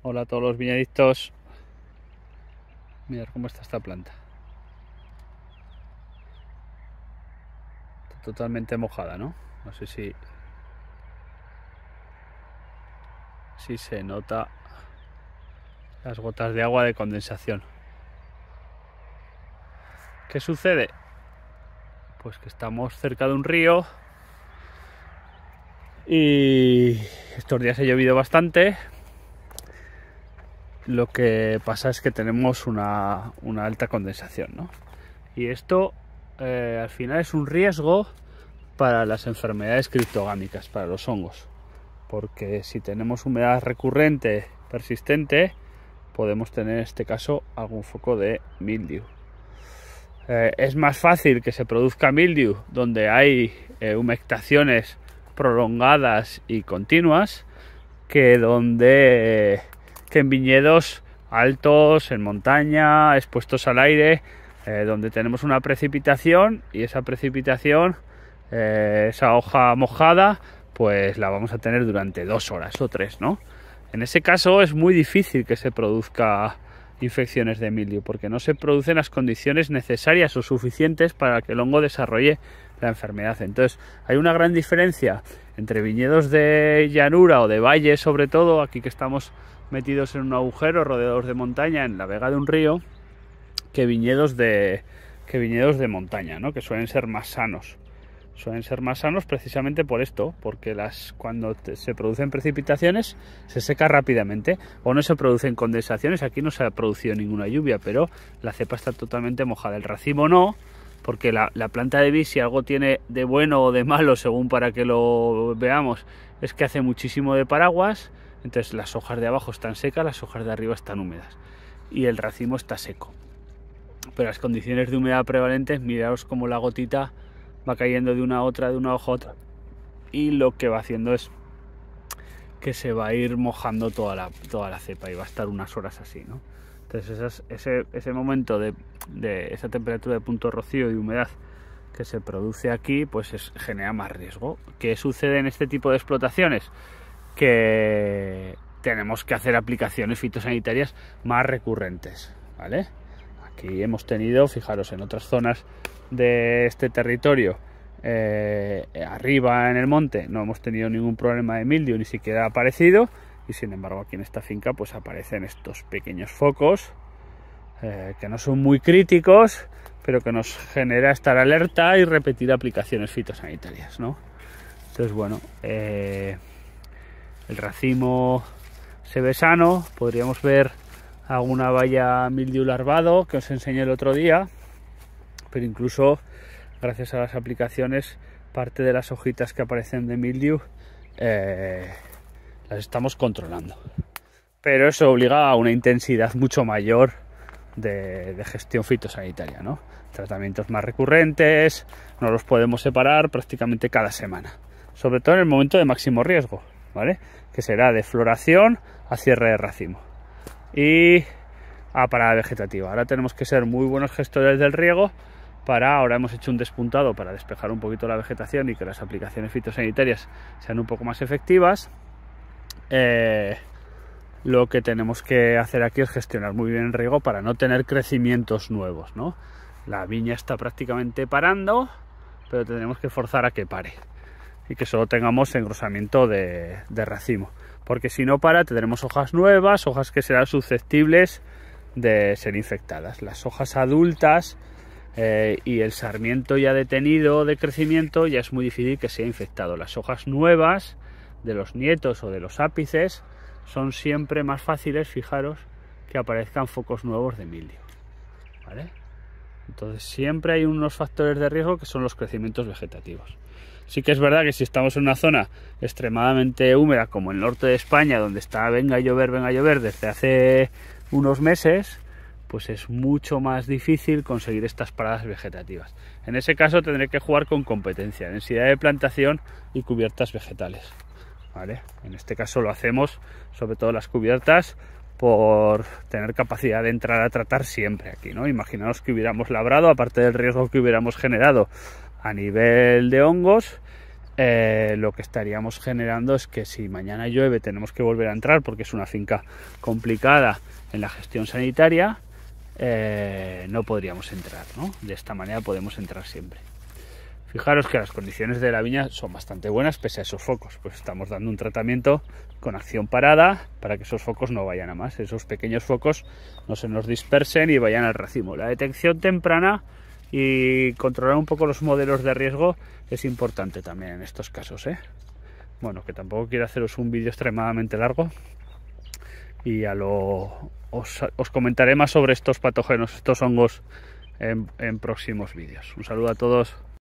Hola a todos los viñedictos Mirad cómo está esta planta. Está totalmente mojada, ¿no? No sé si... Si se nota las gotas de agua de condensación. ¿Qué sucede? Pues que estamos cerca de un río y estos días ha llovido bastante, lo que pasa es que tenemos una, alta condensación, Y esto eh, al final es un riesgo para las enfermedades criptogámicas, para los hongos. Porque si tenemos humedad recurrente, persistente, podemos tener en este caso algún foco de mildew. Eh, es más fácil que se produzca mildew donde hay eh, humectaciones prolongadas y continuas que donde en viñedos altos, en montaña, expuestos al aire, eh, donde tenemos una precipitación y esa precipitación, eh, esa hoja mojada, pues la vamos a tener durante dos horas o tres, ¿no? En ese caso es muy difícil que se produzca infecciones de milio, porque no se producen las condiciones necesarias o suficientes para que el hongo desarrolle la enfermedad. Entonces, hay una gran diferencia entre viñedos de llanura o de valle, sobre todo, aquí que estamos metidos en un agujero rodeados de montaña en la vega de un río que viñedos de, que viñedos de montaña, ¿no? que suelen ser más sanos. Suelen ser más sanos precisamente por esto, porque las, cuando se producen precipitaciones se seca rápidamente o no se producen condensaciones. Aquí no se ha producido ninguna lluvia, pero la cepa está totalmente mojada. El racimo no, porque la, planta de vid, si algo tiene de bueno o de malo, según para que lo veamos, es que hace muchísimo de paraguas, entonces las hojas de abajo están secas, las hojas de arriba están húmedas y el racimo está seco. Pero las condiciones de humedad prevalentes, miraos como la gotita va cayendo de una a otra, de una hoja a otra y lo que va haciendo es que se va a ir mojando toda la, toda la cepa y va a estar unas horas así, Entonces ese, momento de, esa temperatura de punto rocío y humedad que se produce aquí, pues genera más riesgo. ¿Qué sucede en este tipo de explotaciones? que tenemos que hacer aplicaciones fitosanitarias más recurrentes, ¿vale? Aquí hemos tenido, fijaros, en otras zonas de este territorio, eh, arriba en el monte, no hemos tenido ningún problema de mildio, ni siquiera ha aparecido, y sin embargo aquí en esta finca pues aparecen estos pequeños focos, eh, que no son muy críticos, pero que nos genera estar alerta y repetir aplicaciones fitosanitarias, Entonces, bueno, eh, el racimo se ve sano, podríamos ver alguna valla mildiu larvado que os enseñé el otro día, pero incluso gracias a las aplicaciones parte de las hojitas que aparecen de mildiu eh, las estamos controlando. Pero eso obliga a una intensidad mucho mayor de, de, gestión fitosanitaria, ¿no? Tratamientos más recurrentes, no los podemos separar prácticamente cada semana, sobre todo en el momento de máximo riesgo. Que será de floración a cierre de racimo. Y a ah, parada vegetativa. Ahora tenemos que ser muy buenos gestores del riego para, ahora hemos hecho un despuntado para despejar un poquito la vegetación y que las aplicaciones fitosanitarias sean un poco más efectivas. Eh, lo que tenemos que hacer aquí es gestionar muy bien el riego para no tener crecimientos nuevos, La viña está prácticamente parando, pero tenemos que forzar a que pare y que solo tengamos engrosamiento de, racimo. Porque si no para, tendremos hojas nuevas, hojas que serán susceptibles de ser infectadas. Las hojas adultas eh, y el sarmiento ya detenido de crecimiento ya es muy difícil que sea infectado. Las hojas nuevas de los nietos o de los ápices son siempre más fáciles, fijaros, que aparezcan focos nuevos de milio. ¿Vale? Entonces siempre hay unos factores de riesgo que son los crecimientos vegetativos. Sí que es verdad que si estamos en una zona extremadamente húmeda como el norte de España, donde está venga a llover, venga a llover desde hace unos meses, pues es mucho más difícil conseguir estas paradas vegetativas. En ese caso tendré que jugar con competencia, densidad de plantación y cubiertas vegetales. En este caso lo hacemos sobre todo las cubiertas por tener capacidad de entrar a tratar siempre aquí, ¿no? Imaginaos que hubiéramos labrado, aparte del riesgo que hubiéramos generado a nivel de hongos, eh, lo que estaríamos generando es que si mañana llueve tenemos que volver a entrar porque es una finca complicada en la gestión sanitaria, eh, no podríamos entrar, ¿no? De esta manera podemos entrar siempre. Fijaros que las condiciones de la viña son bastante buenas pese a esos focos, pues estamos dando un tratamiento con acción parada para que esos focos no vayan a más, esos pequeños focos no se nos dispersen y vayan al racimo. La detección temprana y controlar un poco los modelos de riesgo es importante también en estos casos. ¿eh? Bueno, que tampoco quiero haceros un vídeo extremadamente largo y a lo os, comentaré más sobre estos patógenos, estos hongos en, en próximos vídeos. Un saludo a todos.